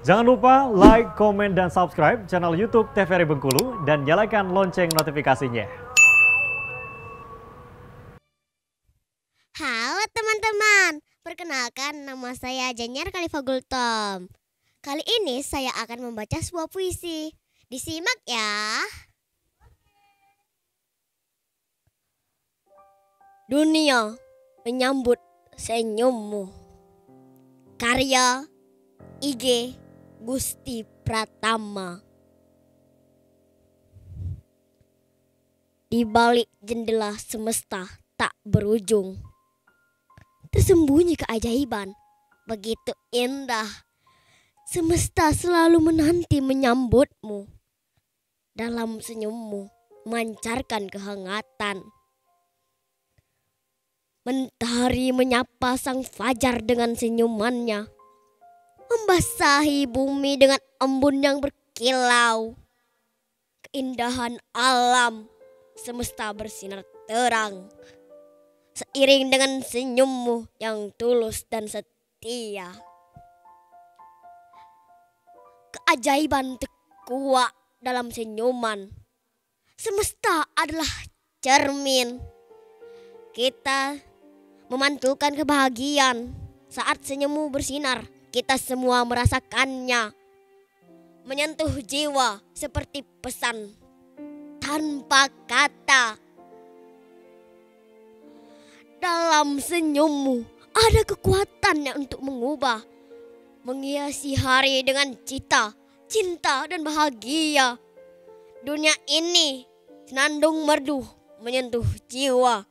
Jangan lupa like, komen, dan subscribe channel YouTube TVRI Bengkulu dan nyalakan lonceng notifikasinya. Halo teman-teman, perkenalkan nama saya Janyar Kalifagultom. Kali ini saya akan membaca sebuah puisi. Disimak ya. Dunia menyambut senyummu. Karya IG Gusti Pratama. Di balik jendela semesta tak berujung. Tersembunyi keajaiban, begitu indah. Semesta selalu menanti menyambutmu. Dalam senyummu, mancarkan kehangatan. Mentari menyapa sang fajar dengan senyumannya membasahi bumi dengan embun yang berkilau. Keindahan alam semesta bersinar terang. Seiring dengan senyummu yang tulus dan setia. Keajaiban terkuat dalam senyuman. Semesta adalah cermin. Kita memantulkan kebahagiaan saat senyummu bersinar kita semua merasakannya, menyentuh jiwa seperti pesan tanpa kata. Dalam senyummu ada kekuatannya untuk mengubah, menghiasi hari dengan cita, cinta dan bahagia. Dunia ini senandung merdu menyentuh jiwa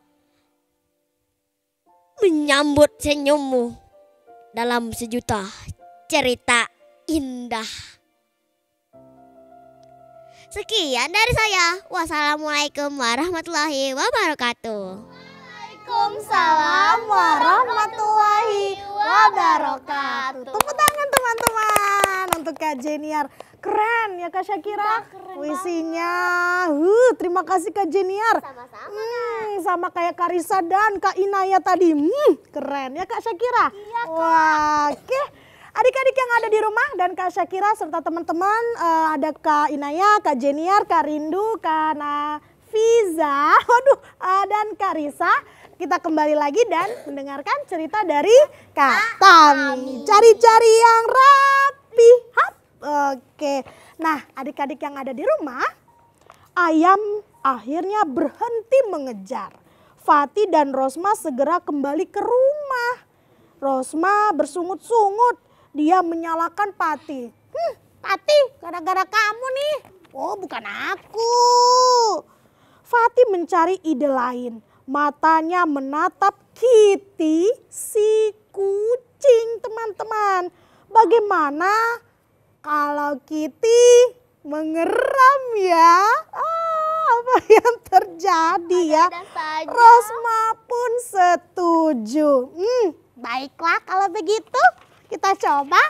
menyambut senyummu dalam sejuta cerita indah. Sekian dari saya. Wassalamualaikum warahmatullahi wabarakatuh. Waalaikumsalam warahmatullahi wabarakatuh. Tepuk tangan teman-teman untuk Kak Jeniar. Keren ya Kak Syakira. Puisinya terima kasih Kak Jeniar. Sama-sama. Hmm, sama kayak Karisa dan Kak Inaya tadi. Hmm, keren ya Kak Syakira. Iya Kak. Wah, oke. Adik-adik yang ada di rumah dan Kak Syakira serta teman-teman uh, ada Kak Inaya, Kak Jeniar, Kak Rindu, Kak Nafiza, waduh, uh, dan Kak Risa. Kita kembali lagi dan mendengarkan cerita dari Kak Tami. Cari-cari yang rapi. Hap. Oke. Nah, adik-adik yang ada di rumah ayam akhirnya berhenti mengejar. Fatih dan Rosma segera kembali ke rumah. Rosma bersungut-sungut. Dia menyalahkan Pati. Hmm, Pati, gara-gara kamu nih. Oh, bukan aku. Fatih mencari ide lain. Matanya menatap Kitty si kucing, teman-teman. Bagaimana kalau Kitty mengeram ya? apa yang terjadi Ada ya. Saja. Rosma pun setuju. Hmm, baiklah kalau begitu kita coba.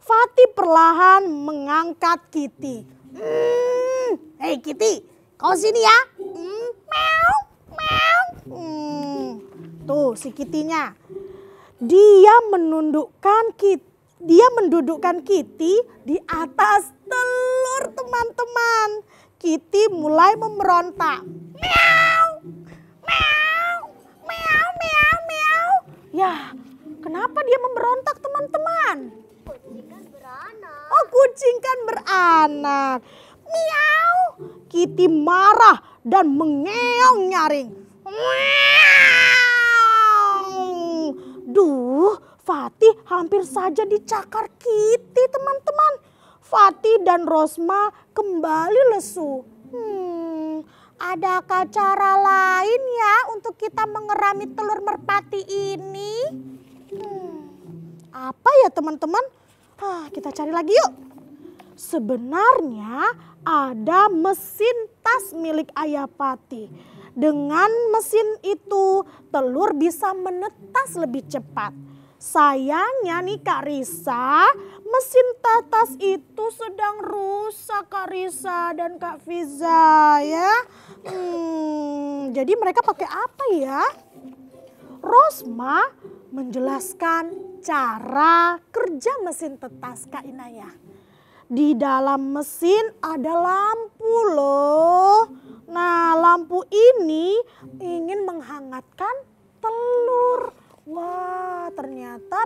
Fatih perlahan mengangkat Kitty. Hmm, hey Kitty, kau sini ya. Hmm, meow, meow. Hmm, tuh si Kitty-nya. Dia menundukkan Kitty dia mendudukkan Kitty di atas telur teman-teman. Kitty mulai memberontak. Meow, meow, meow, meow, meow. Ya, kenapa dia memberontak teman-teman? Kan oh, kucing kan beranak. Meow. Kitty marah dan mengeong nyaring. Meow. Duh, Fatih hampir saja dicakar Kitty, teman-teman. Fatih dan Rosma kembali lesu. Hmm, adakah cara lain ya untuk kita mengerami telur merpati ini? Hmm, apa ya teman-teman? Ah, kita cari lagi yuk. Sebenarnya ada mesin tas milik Ayah Pati. Dengan mesin itu telur bisa menetas lebih cepat. Sayangnya nih Kak Risa, mesin tetas itu sedang rusak Kak Risa dan Kak Fiza ya. Hmm, jadi mereka pakai apa ya? Rosma menjelaskan cara kerja mesin tetas Kak Inaya. Di dalam mesin ada lampu loh. Nah lampu ini ingin menghangatkan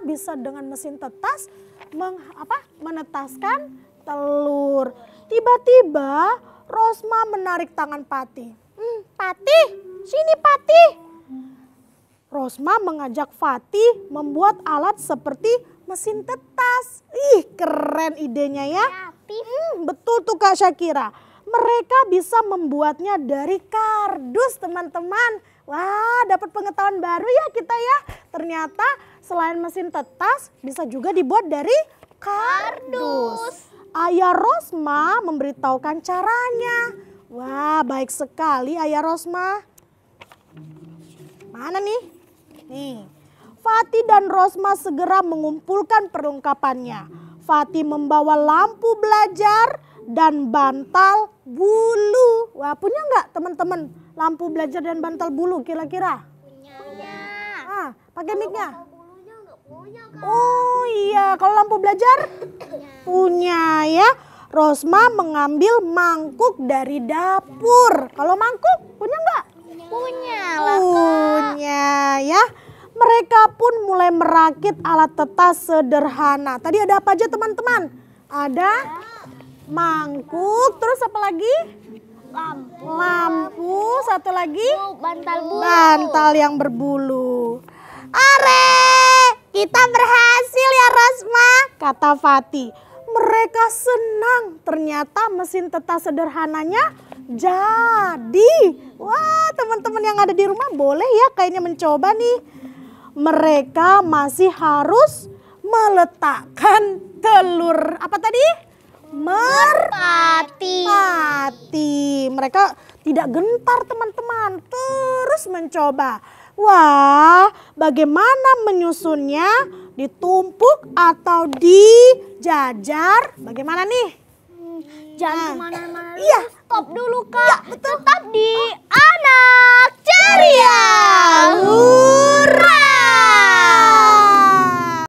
bisa dengan mesin tetas meng, apa, menetaskan telur. Tiba-tiba Rosma menarik tangan Pati. Hmm, Pati, sini Pati. Rosma mengajak Fatih membuat alat seperti mesin tetas. Ih, keren idenya ya. Hmm, betul tuh Kak Syakira. Mereka bisa membuatnya dari kardus teman-teman. Wah, dapat pengetahuan baru ya kita ya. Ternyata Selain mesin tetas, bisa juga dibuat dari kardus. Ayah Rosma memberitahukan caranya. Wah, baik sekali Ayah Rosma. Mana nih? Nih. Fatih dan Rosma segera mengumpulkan perlengkapannya. Fatih membawa lampu belajar dan bantal bulu. Wah, punya nggak teman-teman lampu belajar dan bantal bulu kira-kira? Punya. Ah, pakai micnya. Oh iya, kalau lampu belajar punya ya. Rosma mengambil mangkuk dari dapur. Kalau mangkuk punya nggak? Punya lah. Punya ya. Mereka pun mulai merakit alat tetas sederhana. Tadi ada apa aja teman-teman? Ada mangkuk, terus apa lagi? Lampu. Lampu, satu lagi? Bantal bulu. Bantal yang berbulu. Are! Kita berhasil ya Rosma, kata Fatih. Mereka senang, ternyata mesin tetas sederhananya jadi. Wah teman-teman yang ada di rumah boleh ya kayaknya mencoba nih. Mereka masih harus meletakkan telur apa tadi? Merpati. Merpati. Mereka tidak gentar teman-teman, terus mencoba Wah, bagaimana menyusunnya? Ditumpuk atau dijajar? Bagaimana nih? Jangan nah. kemana-mana iya. stop dulu kak. Ya, betul. Tetap di oh. Anak Ceria. Hurra!